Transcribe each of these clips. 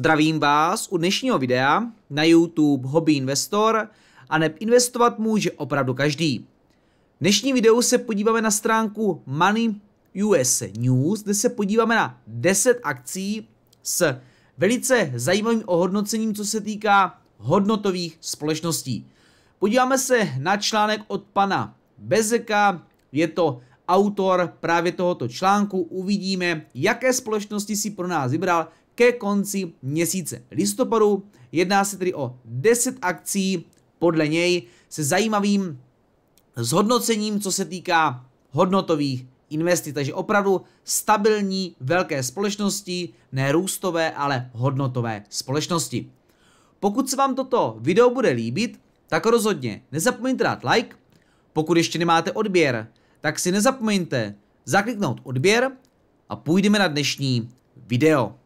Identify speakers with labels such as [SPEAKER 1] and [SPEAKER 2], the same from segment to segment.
[SPEAKER 1] Zdravím vás u dnešního videa na YouTube Hobby Investor a neb investovat může opravdu každý. V dnešním videu se podíváme na stránku Money US News, kde se podíváme na 10 akcí s velice zajímavým ohodnocením, co se týká hodnotových společností. Podíváme se na článek od pana Bezeka, je to autor právě tohoto článku, uvidíme, jaké společnosti si pro nás vybral, ke konci měsíce listopadu. Jedná se tedy o 10 akcí podle něj se zajímavým zhodnocením, co se týká hodnotových investic. Takže opravdu stabilní velké společnosti, ne růstové, ale hodnotové společnosti. Pokud se vám toto video bude líbit, tak rozhodně nezapomeňte dát like. Pokud ještě nemáte odběr, tak si nezapomeňte zakliknout odběr a půjdeme na dnešní video.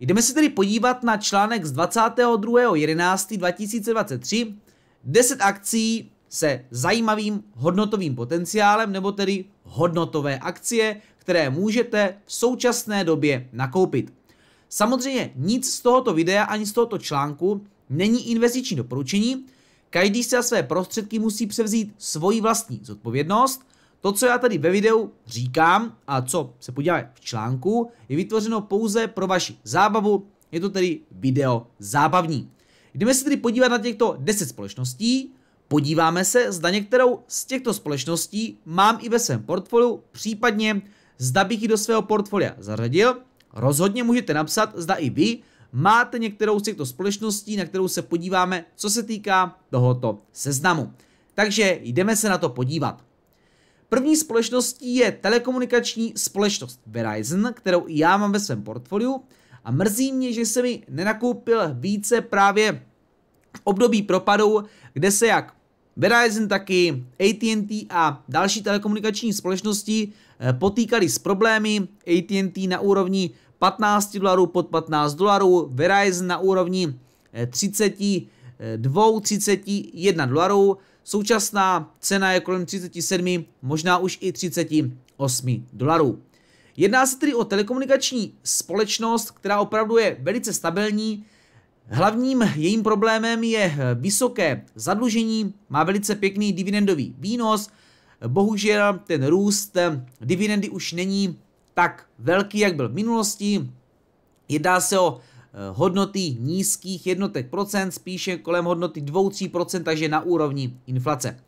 [SPEAKER 1] Jdeme se tedy podívat na článek z 22.11.2023 10 akcí se zajímavým hodnotovým potenciálem, nebo tedy hodnotové akcie, které můžete v současné době nakoupit. Samozřejmě nic z tohoto videa ani z tohoto článku není investiční doporučení, každý se za své prostředky musí převzít svoji vlastní zodpovědnost to, co já tady ve videu říkám a co se podíváme v článku, je vytvořeno pouze pro vaši zábavu, je to tedy video zábavní. Jdeme se tedy podívat na těchto 10 společností, podíváme se, zda některou z těchto společností mám i ve svém portfoliu, případně zda bych ji do svého portfolia zařadil. Rozhodně můžete napsat, zda i vy máte některou z těchto společností, na kterou se podíváme, co se týká tohoto seznamu. Takže jdeme se na to podívat. První společností je telekomunikační společnost Verizon, kterou já mám ve svém portfoliu a mrzí mě, že se mi nenakoupil více právě v období propadu, kde se jak Verizon, taky AT&T a další telekomunikační společnosti eh, potýkali s problémy. AT&T na úrovni 15 dolarů pod 15 dolarů, Verizon na úrovni 32, eh, 31 eh, dolarů Současná cena je kolem 37, možná už i 38 dolarů. Jedná se tedy o telekomunikační společnost, která opravdu je velice stabilní. Hlavním jejím problémem je vysoké zadlužení, má velice pěkný dividendový výnos, bohužel ten růst dividendy už není tak velký, jak byl v minulosti. Jedná se o Eh, hodnoty nízkých jednotek procent, spíše kolem hodnoty 2-3%, takže na úrovni inflace.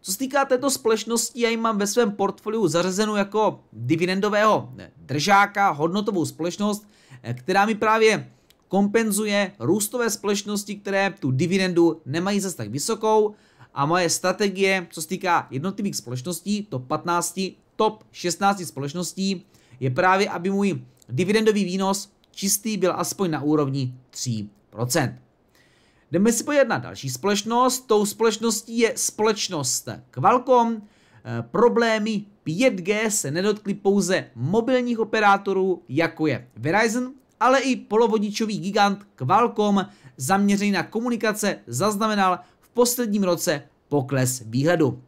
[SPEAKER 1] Co se týká této společnosti, já ji mám ve svém portfoliu zařazenou jako dividendového eh, držáka, hodnotovou společnost, eh, která mi právě kompenzuje růstové společnosti, které tu dividendu nemají zase tak vysokou a moje strategie, co se týká jednotlivých společností, top 15, top 16 společností, je právě, aby můj dividendový výnos čistý byl aspoň na úrovni 3%. Jdeme si podívat na další společnost. Tou společností je společnost Qualcomm. Eh, problémy 5G se nedotkly pouze mobilních operátorů, jako je Verizon, ale i polovodičový gigant Qualcomm zaměřený na komunikace zaznamenal v posledním roce pokles výhledu.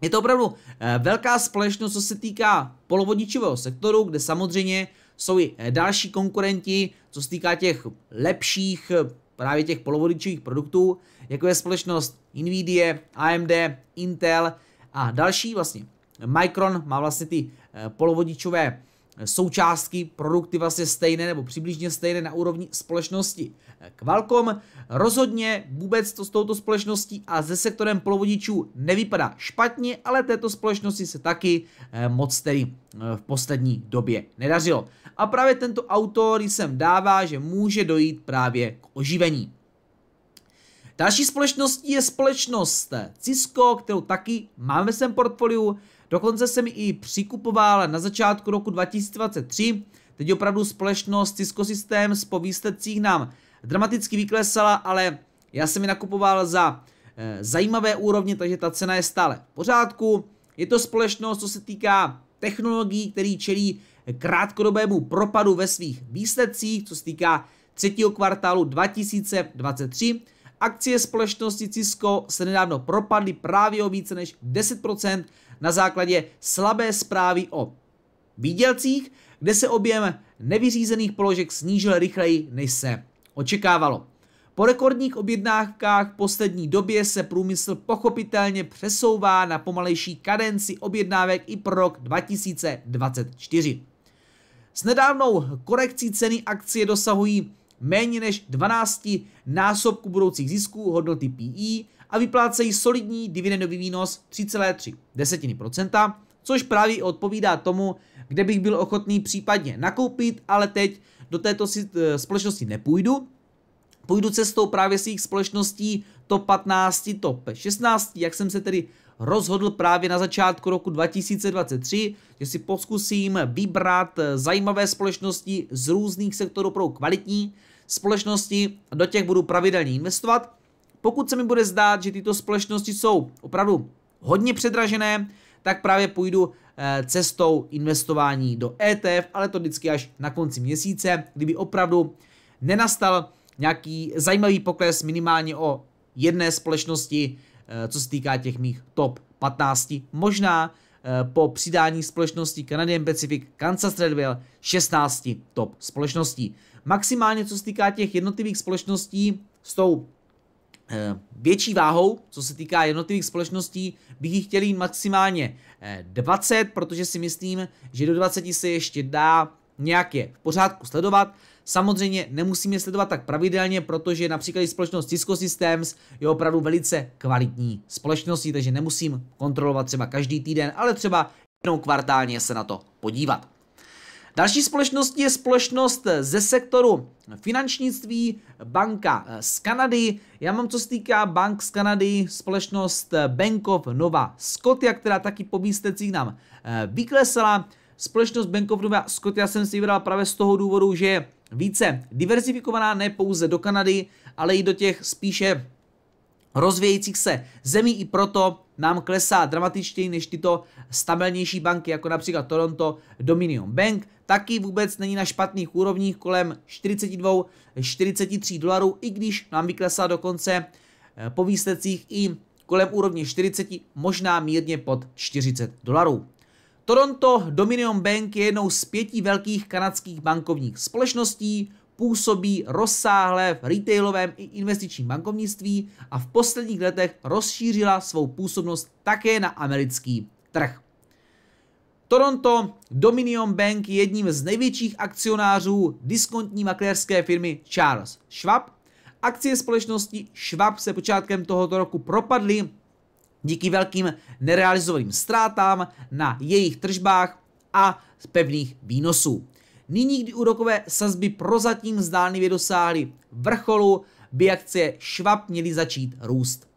[SPEAKER 1] Je to opravdu eh, velká společnost, co se týká polovodičového sektoru, kde samozřejmě jsou i eh, další konkurenti, co se týká těch lepších eh, právě těch polovodičových produktů, jako je společnost Nvidia, AMD, Intel a další vlastně. Micron má vlastně ty eh, polovodičové součástky, produkty vlastně stejné nebo přibližně stejné na úrovni společnosti Qualcomm. Rozhodně vůbec to s touto společností a se sektorem polovodičů nevypadá špatně, ale této společnosti se taky eh, moc tedy eh, v poslední době nedařilo. A právě tento autor jsem dává, že může dojít právě k oživení. Další společností je společnost Cisco, kterou taky máme ve svém portfoliu. Dokonce jsem i přikupoval na začátku roku 2023. Teď opravdu společnost Cisco Systems po výsledcích nám dramaticky vyklesala, ale já jsem ji nakupoval za e, zajímavé úrovně, takže ta cena je stále v pořádku. Je to společnost, co se týká technologií, který čelí krátkodobému propadu ve svých výsledcích, co se týká třetího kvartálu 2023. Akcie společnosti Cisco se nedávno propadly právě o více než 10% na základě slabé zprávy o výdělcích, kde se objem nevyřízených položek snížil rychleji, než se očekávalo. Po rekordních objednávkách v poslední době se průmysl pochopitelně přesouvá na pomalejší kadenci objednávek i pro rok 2024. S nedávnou korekcí ceny akcie dosahují méně než 12 násobku budoucích zisků hodnoty PE a vyplácejí solidní dividendový výnos 3,3%, což právě odpovídá tomu, kde bych byl ochotný případně nakoupit, ale teď do této eh, společnosti nepůjdu. Půjdu cestou právě svých společností top 15, top 16, jak jsem se tedy rozhodl právě na začátku roku 2023, že si poskusím vybrat eh, zajímavé společnosti z různých sektorů pro kvalitní společnosti, do těch budu pravidelně investovat pokud se mi bude zdát, že tyto společnosti jsou opravdu hodně předražené, tak právě půjdu eh, cestou investování do ETF, ale to vždycky až na konci měsíce, kdyby opravdu nenastal nějaký zajímavý pokles minimálně o jedné společnosti, eh, co se týká těch mých top 15, možná eh, po přidání společnosti Canadian Pacific Kansas Threadwell 16 top společností. Maximálně co se týká těch jednotlivých společností s tou Eh, větší váhou, co se týká jednotlivých společností, bych jich chtěl jít maximálně 20, eh, protože si myslím, že do 20 se ještě dá nějak je v pořádku sledovat. Samozřejmě nemusíme sledovat tak pravidelně, protože například i společnost Cisco Systems je opravdu velice kvalitní společností, takže nemusím kontrolovat třeba každý týden, ale třeba jednou kvartálně se na to podívat. Další společnost je společnost ze sektoru finančnictví, banka z Kanady. Já mám, co se týká bank z Kanady, společnost Bank of Nova Scotia, která taky po výsledcích nám eh, vyklesala. Společnost Bank of Nova Scotia jsem si vybral právě z toho důvodu, že je více diversifikovaná ne pouze do Kanady, ale i do těch spíše rozvějících se zemí i proto nám klesá dramatičtěji než tyto stabilnější banky, jako například Toronto Dominion Bank. Taky vůbec není na špatných úrovních kolem 42, 43 dolarů, i když nám vyklesá dokonce eh, po výsledcích i kolem úrovně 40, možná mírně pod 40 dolarů. Toronto Dominion Bank je jednou z pěti velkých kanadských bankovních společností, působí rozsáhle v retailovém i investičním bankovnictví a v posledních letech rozšířila svou působnost také na americký trh. Toronto Dominion Bank je jedním z největších akcionářů diskontní makléřské firmy Charles Schwab. Akcie společnosti Schwab se počátkem tohoto roku propadly díky velkým nerealizovaným ztrátám na jejich tržbách a pevných výnosů. Nyní, kdy úrokové sazby prozatím zdánlivě dosáhly vrcholu, by akcie Schwab měly začít růst.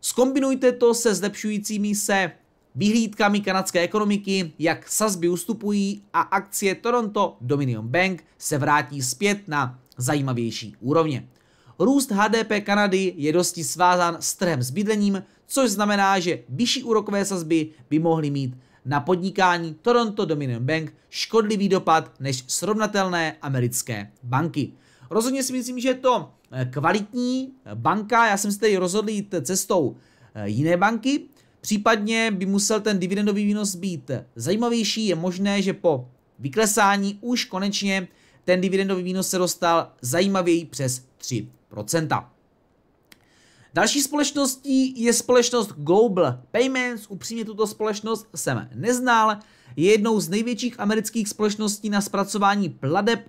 [SPEAKER 1] Skombinujte to se zlepšujícími se vyhlídkami kanadské ekonomiky, jak sazby ustupují a akcie Toronto Dominion Bank se vrátí zpět na zajímavější úrovně. Růst HDP Kanady je dosti svázán s trhem s bydlením, což znamená, že vyšší úrokové sazby by mohly mít na podnikání Toronto Dominion Bank škodlivý dopad než srovnatelné americké banky. Rozhodně si myslím, že je to eh, kvalitní eh, banka, já jsem se tedy rozhodl jít cestou eh, jiné banky, případně by musel ten dividendový výnos být zajímavější, je možné, že po vyklesání už konečně ten dividendový výnos se dostal zajímavěji přes 3%. Další společností je společnost Global Payments. Upřímně tuto společnost jsem neznal. Je jednou z největších amerických společností na zpracování pladeb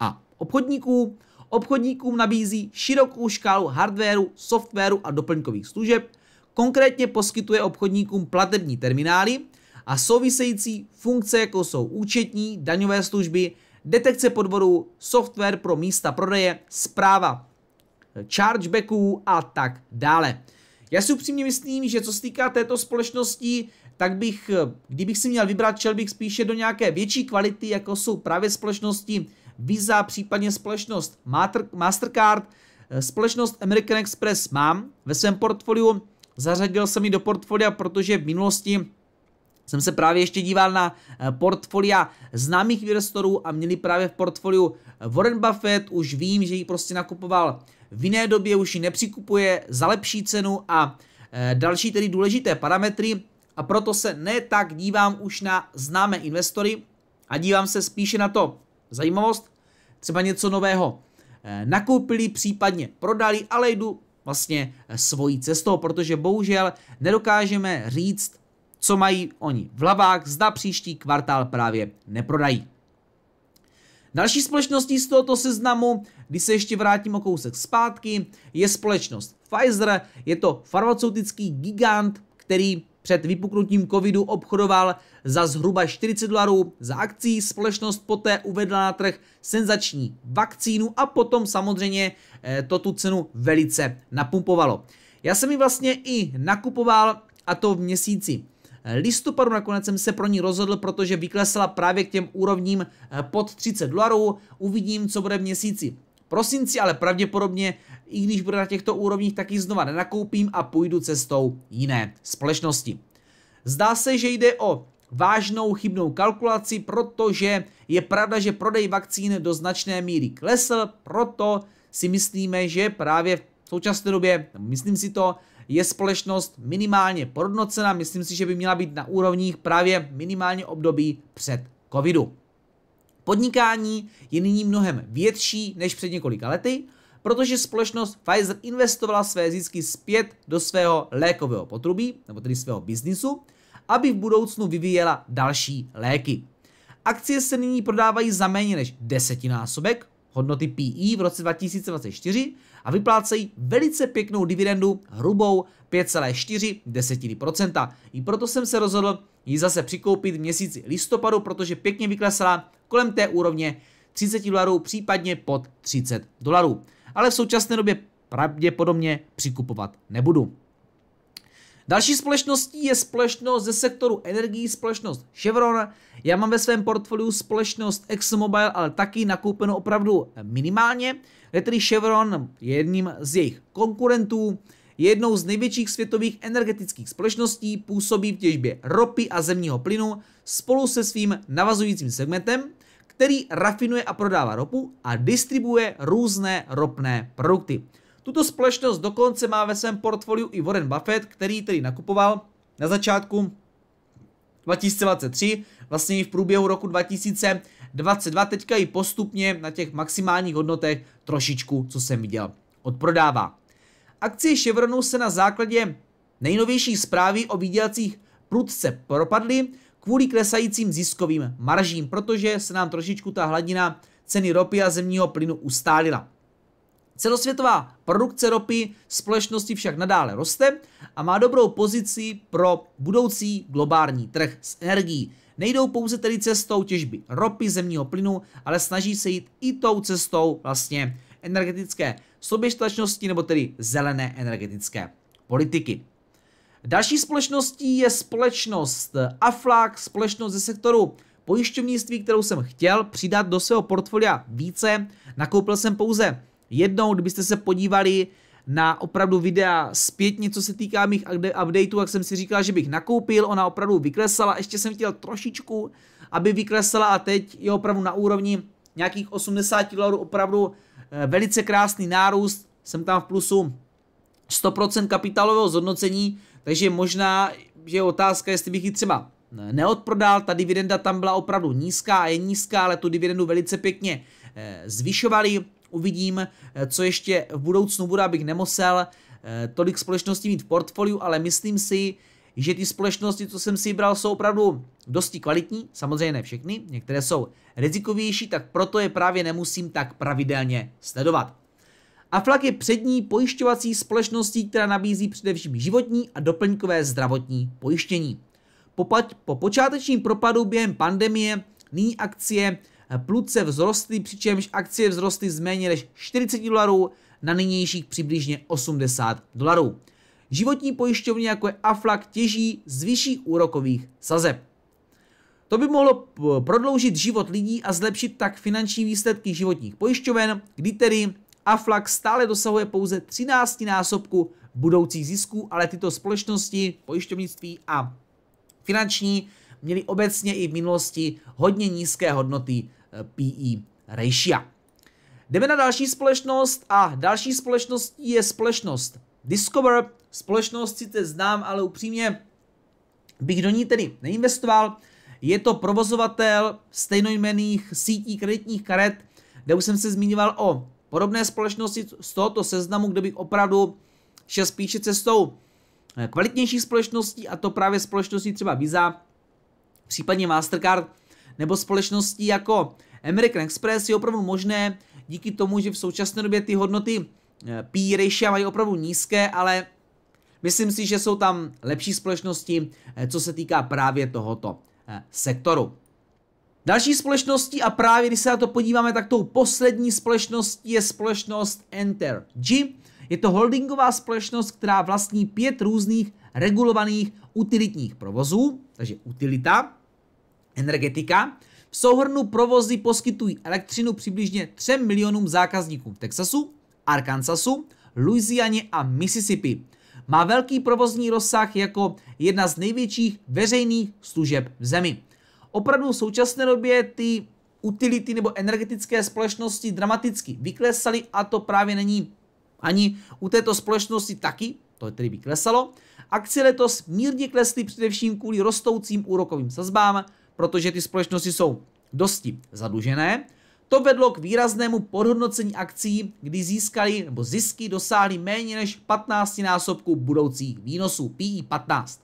[SPEAKER 1] a obchodníků. Obchodníkům nabízí širokou škálu hardwareu, softwaru a doplňkových služeb. Konkrétně poskytuje obchodníkům platební terminály a související funkce, jako jsou účetní, daňové služby, detekce podvodů, software pro místa prodeje, zpráva chargebacků a tak dále. Já si upřímně myslím, že co se týká této společnosti, tak bych, kdybych si měl vybrat, šel bych spíše do nějaké větší kvality, jako jsou právě společnosti Visa, případně společnost Mastercard. Společnost American Express mám ve svém portfoliu, zařadil jsem ji do portfolia, protože v minulosti jsem se právě ještě díval na eh, portfolia známých investorů a měli právě v portfoliu Warren Buffett, už vím, že ji prostě nakupoval v jiné době už ji nepřikupuje za lepší cenu a e, další tedy důležité parametry a proto se ne tak dívám už na známé investory a dívám se spíše na to zajímavost, třeba něco nového e, nakoupili, případně prodali, ale jdu vlastně e, svojí cestou, protože bohužel nedokážeme říct, co mají oni v hlavách, zda příští kvartál právě neprodají. Další společností z tohoto seznamu, když se ještě vrátím o kousek zpátky, je společnost Pfizer. Je to farmaceutický gigant, který před vypuknutím covidu obchodoval za zhruba 40 dolarů za akcí. Společnost poté uvedla na trh senzační vakcínu a potom samozřejmě eh, to tu cenu velice napumpovalo. Já jsem ji vlastně i nakupoval a to v měsíci listopadu. Nakonec jsem se pro ní rozhodl, protože vyklesla právě k těm úrovním eh, pod 30 dolarů. Uvidím, co bude v měsíci prosinci, ale pravděpodobně, i když bude na těchto úrovních, tak ji znova nenakoupím a půjdu cestou jiné společnosti. Zdá se, že jde o vážnou chybnou kalkulaci, protože je pravda, že prodej vakcín do značné míry klesl, proto si myslíme, že právě v současné době, myslím si to, je společnost minimálně podnocena. Myslím si, že by měla být na úrovních právě minimálně období před covidu. Podnikání je nyní mnohem větší než před několika lety, protože společnost Pfizer investovala své zisky zpět do svého lékového potrubí, nebo tedy svého biznisu, aby v budoucnu vyvíjela další léky. Akcie se nyní prodávají za méně než desetinásobek hodnoty PE v roce 2024 a vyplácejí velice pěknou dividendu hrubou 5,4%. I proto jsem se rozhodl ji zase přikoupit v měsíci listopadu, protože pěkně vyklesala kolem té úrovně 30 dolarů, případně pod 30 dolarů. Ale v současné době pravděpodobně přikupovat nebudu. Další společností je společnost ze sektoru energií, společnost Chevron. Já mám ve svém portfoliu společnost ExxonMobil, ale taky nakoupeno opravdu minimálně, Je tedy Chevron jedním z jejich konkurentů je jednou z největších světových energetických společností, působí v těžbě ropy a zemního plynu spolu se svým navazujícím segmentem, který rafinuje a prodává ropu a distribuje různé ropné produkty. Tuto společnost dokonce má ve svém portfoliu i Warren Buffett, který tedy nakupoval na začátku 2023, vlastně i v průběhu roku 2022, teďka i postupně na těch maximálních hodnotách trošičku, co jsem viděl, odprodává. Akcie Chevronu se na základě nejnovější zprávy o výdělacích prudce propadly kvůli klesajícím ziskovým maržím, protože se nám trošičku ta hladina ceny ropy a zemního plynu ustálila. Celosvětová produkce ropy společnosti však nadále roste a má dobrou pozici pro budoucí globální trh s energií. Nejdou pouze tedy cestou těžby ropy, zemního plynu, ale snaží se jít i tou cestou vlastně energetické soběstačnosti nebo tedy zelené energetické politiky. Další společností je společnost Aflac, společnost ze sektoru pojišťovnictví, kterou jsem chtěl přidat do svého portfolia více. Nakoupil jsem pouze Jednou, kdybyste se podívali na opravdu videa zpětně, co se týká mých updateů, jak jsem si říkal, že bych nakoupil, ona opravdu vyklesala, ještě jsem chtěl trošičku, aby vyklesala a teď je opravdu na úrovni nějakých 80 dolarů, opravdu eh, velice krásný nárůst, jsem tam v plusu 100% kapitálového zhodnocení, takže možná, že je otázka, jestli bych ji třeba eh, neodprodal, ta dividenda tam byla opravdu nízká a je nízká, ale tu dividendu velice pěkně eh, zvyšovali, Uvidím, eh, co ještě v budoucnu bude, abych nemusel eh, tolik společností mít v portfoliu, ale myslím si, že ty společnosti, co jsem si vybral, jsou opravdu dosti kvalitní, samozřejmě ne všechny, některé jsou rizikovější, tak proto je právě nemusím tak pravidelně sledovat. Aflac je přední pojišťovací společností, která nabízí především životní a doplňkové zdravotní pojištění. Po, po počátečním propadu během pandemie nyní akcie Plutce vzrostly, přičemž akcie vzrostly z méně než 40 dolarů na nynějších přibližně 80 dolarů. Životní pojišťovny jako je Aflac těží z vyšších úrokových sazeb. To by mohlo prodloužit život lidí a zlepšit tak finanční výsledky životních pojišťoven, kdy tedy Aflac stále dosahuje pouze 13 násobku budoucích zisků, ale tyto společnosti, pojišťovnictví a finanční měly obecně i v minulosti hodně nízké hodnoty eh, PE ratio. Jdeme na další společnost a další společností je společnost Discover. Společnost sice znám, ale upřímně bych do ní tedy neinvestoval. Je to provozovatel stejnojmených sítí kreditních karet, kde už jsem se zmiňoval o podobné společnosti z tohoto seznamu, kde bych opravdu šel spíše cestou eh, kvalitnějších společností a to právě společností třeba Visa, případně Mastercard nebo společností jako American Express je opravdu možné díky tomu, že v současné době ty hodnoty eh, P ratio mají opravdu nízké, ale myslím si, že jsou tam lepší společnosti, eh, co se týká právě tohoto eh, sektoru. Další společností a právě když se na to podíváme, tak tou poslední společností je společnost Enter G. Je to holdingová společnost, která vlastní pět různých regulovaných utilitních provozů, takže utilita, energetika, v souhrnu provozy poskytují elektřinu přibližně 3 milionům zákazníků v Texasu, Arkansasu, Louisianě a Mississippi. Má velký provozní rozsah jako jedna z největších veřejných služeb v zemi. Opravdu v současné době ty utility nebo energetické společnosti dramaticky vyklesaly a to právě není ani u této společnosti taky to tedy by klesalo. Akcie letos mírně klesly především kvůli rostoucím úrokovým sazbám, protože ty společnosti jsou dosti zadlužené. To vedlo k výraznému podhodnocení akcí, kdy získali nebo zisky dosáhly méně než 15 násobku budoucích výnosů PI 15. E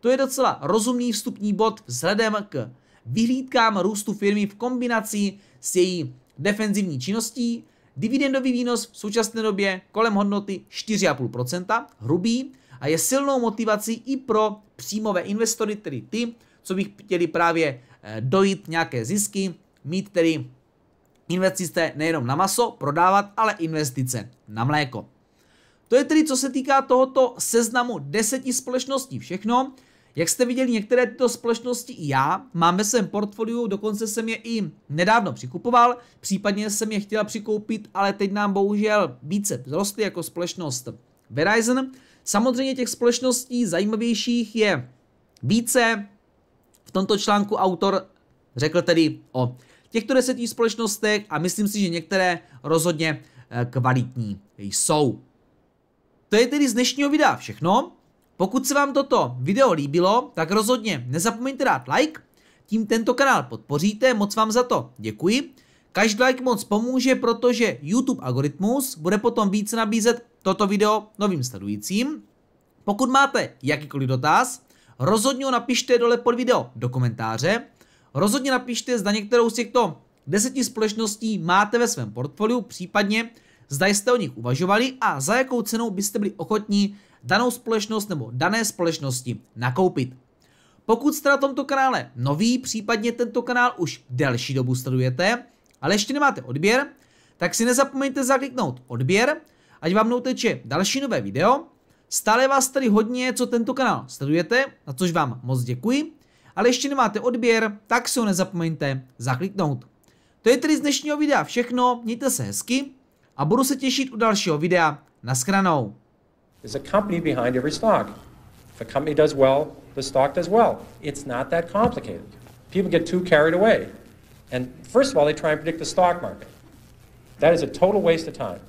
[SPEAKER 1] to je docela rozumný vstupní bod vzhledem k vyhlídkám růstu firmy v kombinaci s její defenzivní činností, Dividendový výnos v současné době kolem hodnoty 4,5% hrubý a je silnou motivací i pro příjmové investory, tedy ty, co by chtěli právě eh, dojít nějaké zisky, mít tedy investice nejenom na maso prodávat, ale investice na mléko. To je tedy, co se týká tohoto seznamu deseti společností všechno. Jak jste viděli, některé tyto společnosti i já mám ve svém portfoliu, dokonce jsem je i nedávno přikupoval, případně jsem je chtěl přikoupit, ale teď nám bohužel více vzrostly jako společnost Verizon. Samozřejmě těch společností zajímavějších je více. V tomto článku autor řekl tedy o těchto deseti společnostech a myslím si, že některé rozhodně eh, kvalitní jsou. To je tedy z dnešního videa všechno. Pokud se vám toto video líbilo, tak rozhodně nezapomeňte dát like, tím tento kanál podpoříte, moc vám za to děkuji. Každý like moc pomůže, protože YouTube algoritmus bude potom více nabízet toto video novým sledujícím. Pokud máte jakýkoliv dotaz, rozhodně ho napište dole pod video do komentáře. Rozhodně napište, zda některou z těchto deseti společností máte ve svém portfoliu, případně zda jste o nich uvažovali a za jakou cenou byste byli ochotní danou společnost nebo dané společnosti nakoupit. Pokud jste na tomto kanále nový, případně tento kanál už delší dobu sledujete, ale ještě nemáte odběr, tak si nezapomeňte zakliknout odběr, ať vám neuteče další nové video. Stále vás tady hodně, co tento kanál sledujete, na což vám moc děkuji, ale ještě nemáte odběr, tak si ho nezapomeňte zakliknout. To je tedy z dnešního videa všechno, mějte se hezky a budu se těšit u dalšího videa. Naschranou. There's a company behind every stock. If a company does well, the stock does well. It's not that complicated. People get too carried away. And first of all, they try and predict the stock market. That is a total waste of time.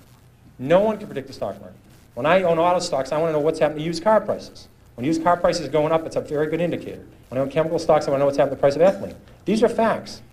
[SPEAKER 1] No one can predict the stock market. When I own auto stocks, I want to know what's happening to used car prices. When used car prices are going up, it's a very good indicator. When I own chemical stocks, I want to know what's happening to the price of ethylene. These are facts.